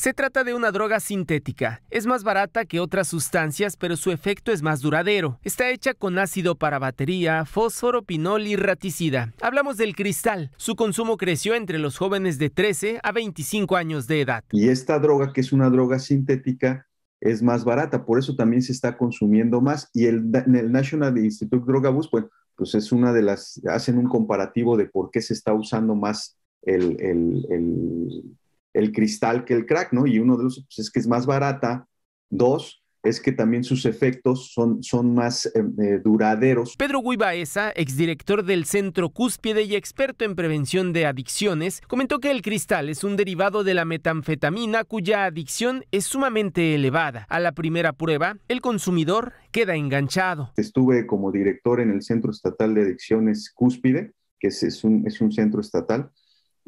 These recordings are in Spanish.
Se trata de una droga sintética. Es más barata que otras sustancias, pero su efecto es más duradero. Está hecha con ácido para batería, fósforo, pinol y raticida. Hablamos del cristal. Su consumo creció entre los jóvenes de 13 a 25 años de edad. Y esta droga, que es una droga sintética, es más barata, por eso también se está consumiendo más. Y el, el National Institute Drug Abuse, pues, pues es una de las, hacen un comparativo de por qué se está usando más el, el, el el cristal que el crack, ¿no? Y uno de los pues, es que es más barata. Dos, es que también sus efectos son, son más eh, eh, duraderos. Pedro Guibaesa, exdirector del Centro Cúspide y experto en prevención de adicciones, comentó que el cristal es un derivado de la metanfetamina cuya adicción es sumamente elevada. A la primera prueba, el consumidor queda enganchado. Estuve como director en el Centro Estatal de Adicciones Cúspide, que es un centro estatal,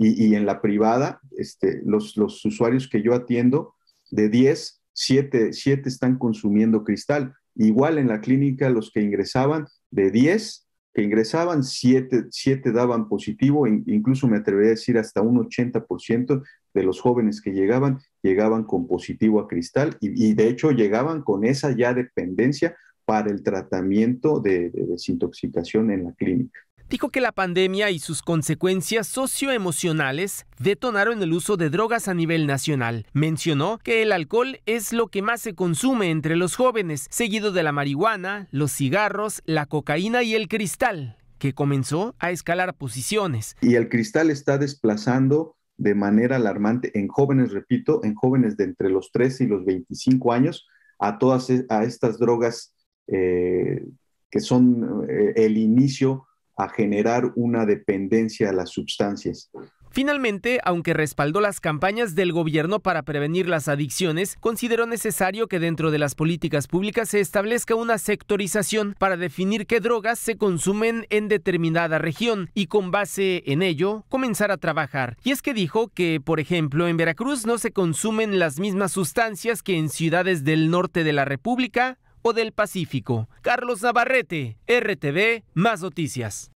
y, en la privada, este, los, usuarios que yo atiendo, de 10, 7, están consumiendo cristal. Igual en la clínica, los que ingresaban, de 10 que ingresaban, 7, 7 daban positivo, incluso me atrevería a decir hasta un 80% de los jóvenes que llegaban, llegaban con positivo a cristal y, de hecho llegaban con esa ya dependencia para el tratamiento de desintoxicación en la clínica dijo que la pandemia y sus consecuencias socioemocionales detonaron el uso de drogas a nivel nacional. Mencionó que el alcohol es lo que más se consume entre los jóvenes, seguido de la marihuana, los cigarros, la cocaína y el cristal, que comenzó a escalar posiciones. Y el cristal está desplazando de manera alarmante en jóvenes, repito, en jóvenes de entre los 13 y los 25 años, a todas e, a estas drogas eh, que son eh, el inicio generar una dependencia a las sustancias. Finalmente, aunque respaldó las campañas del gobierno para prevenir las adicciones, consideró necesario que dentro de las políticas públicas se establezca una sectorización para definir qué drogas se consumen en determinada región y con base en ello comenzar a trabajar. Y es que dijo que, por ejemplo, en Veracruz no se consumen las mismas sustancias que en ciudades del norte de la República o del Pacífico. Carlos Navarrete, RTV, más noticias.